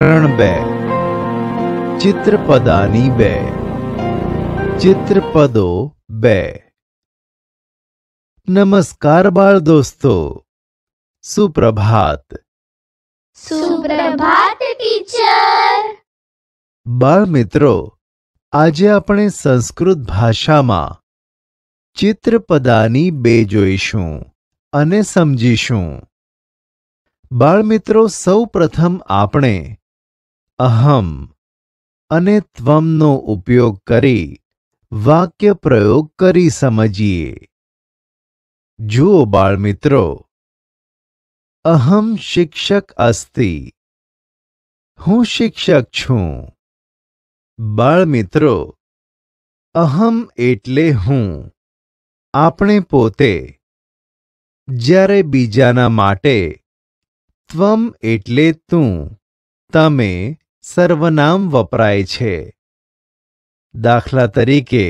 ચરણ બે ચિત્રપદાની બે ચિત્રપદો બે નમસ્કાર બાળ દોસ્તો સુપ્રભાત સુપ્રભાત ટીચર બાળ મિત્રો આજે આપણે સંસ્કૃત ભાષામાં ચિત્રપદાની બે જોઈશું અને સમજીશું બાળ મિત્રો સૌ પ્રથમ આપણે અહમ અને ત્વમનો ઉપયોગ કરી વાક્ય પ્રયોગ કરી સમજીએ જુઓ બાળમિત્રો અહમ શિક્ષક અસ્તિ હું શિક્ષક છું બાળમિત્રો અહમ એટલે હું આપણે પોતે જ્યારે બીજાના માટે ત્વમ એટલે તું તમે સર્વનામ વપરાય છે દાખલા તરીકે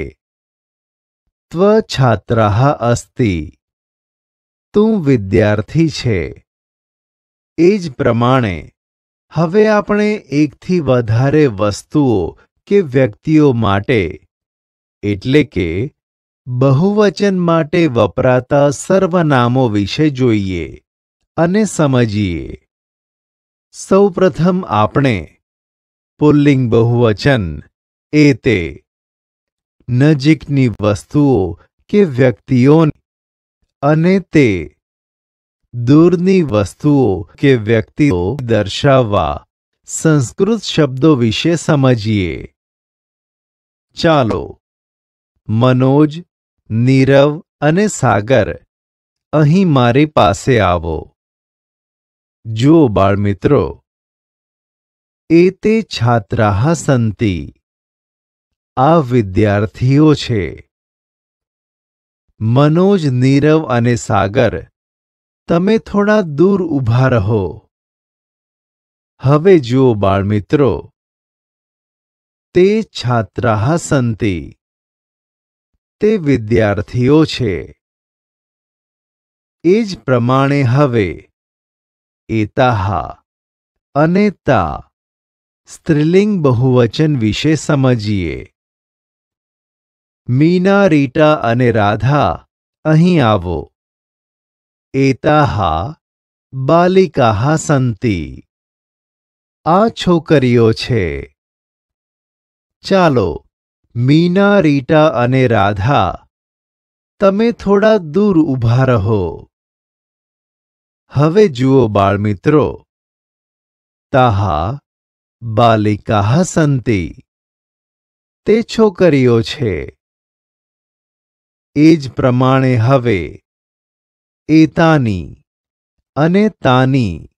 ત્વ છાત્રઃ અસ્તિ તું વિદ્યાર્થી છે એ જ પ્રમાણે હવે આપણે એકથી વધારે વસ્તુઓ કે વ્યક્તિઓ માટે એટલે કે બહુવચન માટે વપરાતા સર્વનામો વિશે જોઈએ અને સમજીએ સૌપ્રથમ આપણે પુલ્લિંગ બહુવચન એ તે નજીકની વસ્તુઓ કે વ્યક્તિઓ અને તે દૂરની વસ્તુઓ કે વ્યક્તિઓ દર્શાવવા સંસ્કૃત શબ્દો વિશે સમજીએ ચાલો મનોજ નીરવ અને સાગર અહીં મારી પાસે આવો જુઓ બાળમિત્રો એતે છાત્રાહ સંતિ આ વિદ્યાર્થીઓ છે મનોજ નીરવ અને સાગર તમે થોડા દૂર ઊભા રહો હવે જુઓ બાળમિત્રો તે છાત્રાહ સંતિ તે વિદ્યાર્થીઓ છે એ જ પ્રમાણે હવે એતાહા અને તા સ્ત્રીલિંગ બહુવચન વિશે સમજીએ મીના રીટા અને રાધા અહીં આવો એતાહા બાલિકાહા સંતી આ છોકરીઓ છે ચાલો મીના રીટા અને રાધા તમે થોડા દૂર ઊભા રહો હવે જુઓ બાળમિત્રો તાહા બાલિકા સંતિ તે છોકરીઓ છે એ જ પ્રમાણે હવે એતાની અને તાની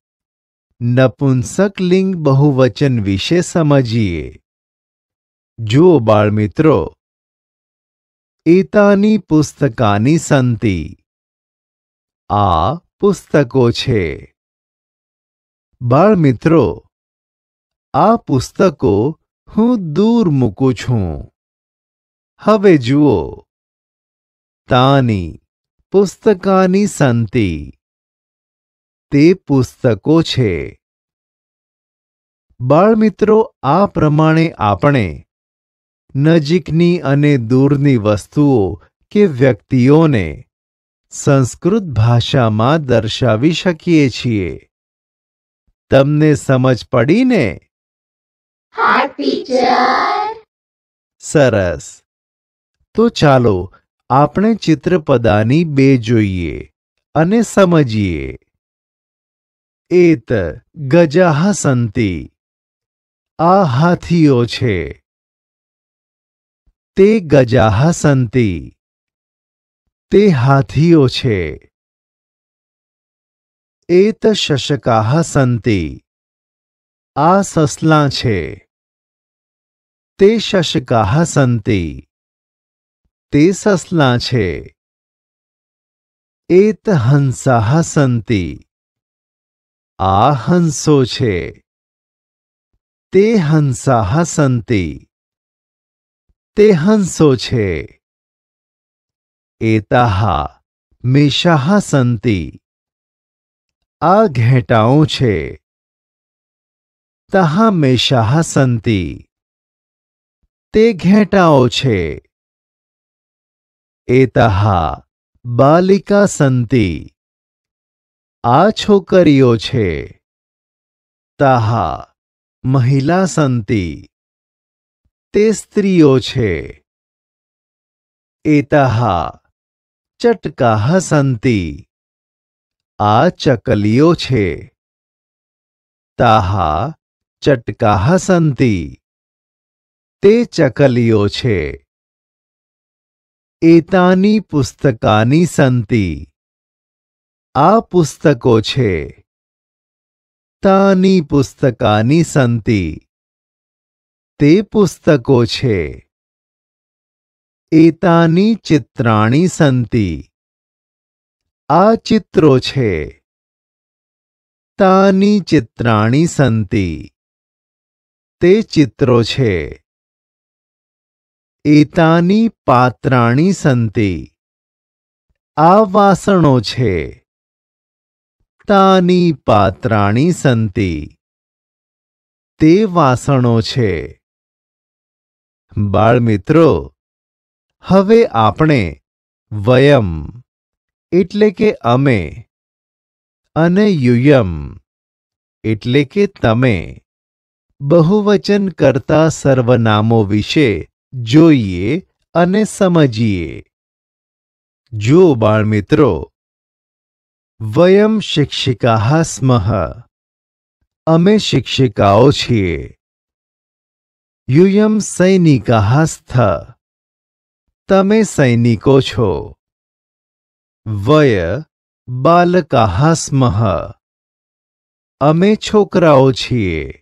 નપુંસક લિંગ બહુવચન વિશે સમજીએ જુઓ બાળમિત્રો એતાની પુસ્તકાની સંતિ આ પુસ્તકો છે બાળમિત્રો મિત્રો આ પુસ્તકો હું દૂર મૂકું છું હવે જુઓ તાની પુસ્તકાની સંતિ તે પુસ્તકો છે બાળમિત્રો આ પ્રમાણે આપણે નજીકની અને દૂરની વસ્તુઓ કે વ્યક્તિઓને સંસ્કૃત ભાષામાં દર્શાવી શકીએ છીએ તમને સમજ પડીને હા ટીચર સરસ તો ચાલો આપણે ચિત્રપદાની બે જોઈએ અને સમજીએ એત ગજાહ સંતી આ હાથીઓ છે તે ગજાહ સંતી તે હાથીઓ છે એત શશકાહ સંતી આ સસલાં છે તે શશકાહ સંતિ તે સસલાં છે એત હંસાહ સંતિ આ હંસો છે તે હંસાહ સંતિ તે હંસો છે એતાહ મેષાહ સંતિ આ ઘેટાઓ છે તહામેશાહ સંતિ તે ઘેટાઓ છે એતહ બાલિકા સંતિ આ છોકરીઓ છે તાહા મહિલા સંતિ તે સ્ત્રીઓ છે એતહ ચટકાહ સંતિ આ ચકલીઓ છે તાહા चटका हसंती ते चकलियो छे एतानी पुस्तकानी संती आ पुस्तको छे तानी पुस्तकानी संती ते पुस्तको छे एतानी चित्राणी संती आ चित्रो छे तानी चित्राणी संती તે ચિત્રો છે એતાની પાત્રાણી સંતિ આ વાસણો છે તાની પાત્રાણી સંતિ તે વાસણો છે બાળમિત્રો હવે આપણે વયમ એટલે કે અમે અને યુયમ એટલે કે તમે બહુવચન કરતા સર્વનામો વિશે જોઈએ અને સમજીએ જો બાળમિત્રો વયમ શિક્ષિકા સ્મઃ અમે શિક્ષિકાઓ છીએ યુયમ સૈનિકા સ્થ તમે સૈનિકો છો વય બાલકા સ્મઃ અમે છોકરાઓ છીએ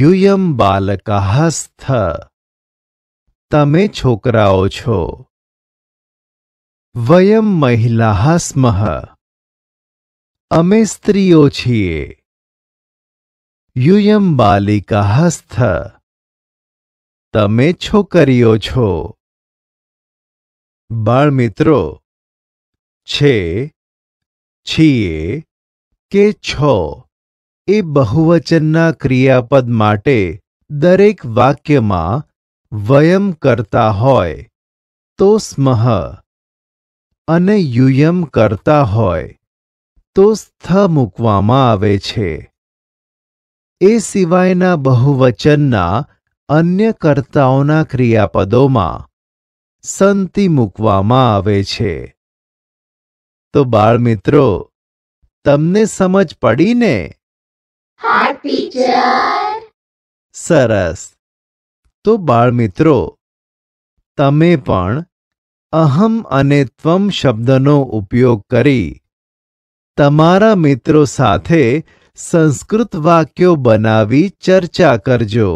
યુયમ બાલકાહ સ્થ તમે છોકરાઓ છો વયમ મહિલા સ્મઃ અમે સ્ત્રીઓ છીએ યુયમ બાલિકા સ્થ તમે છોકરીઓ છો બાળ મિત્રો છે છીએ કે છો એ બહુવચનના ક્રિયાપદ માટે દરેક વાક્યમાં વયમ કરતા હોય તો સ્મહ અને યુયમ કરતા હોય તો સ્થ મૂકવામાં આવે છે એ સિવાયના બહુવચનના અન્ય કર્તાઓના ક્રિયાપદોમાં સંતિ મૂકવામાં આવે છે તો બાળમિત્રો તમને સમજ પડીને હા ટીચર સરસ તો બાળ મિત્રો તમે પણ અહમ અને ત્વમ શબ્દનો ઉપયોગ કરી તમારા મિત્રો સાથે સંસ્કૃત વાક્યો બનાવી ચર્ચા કરજો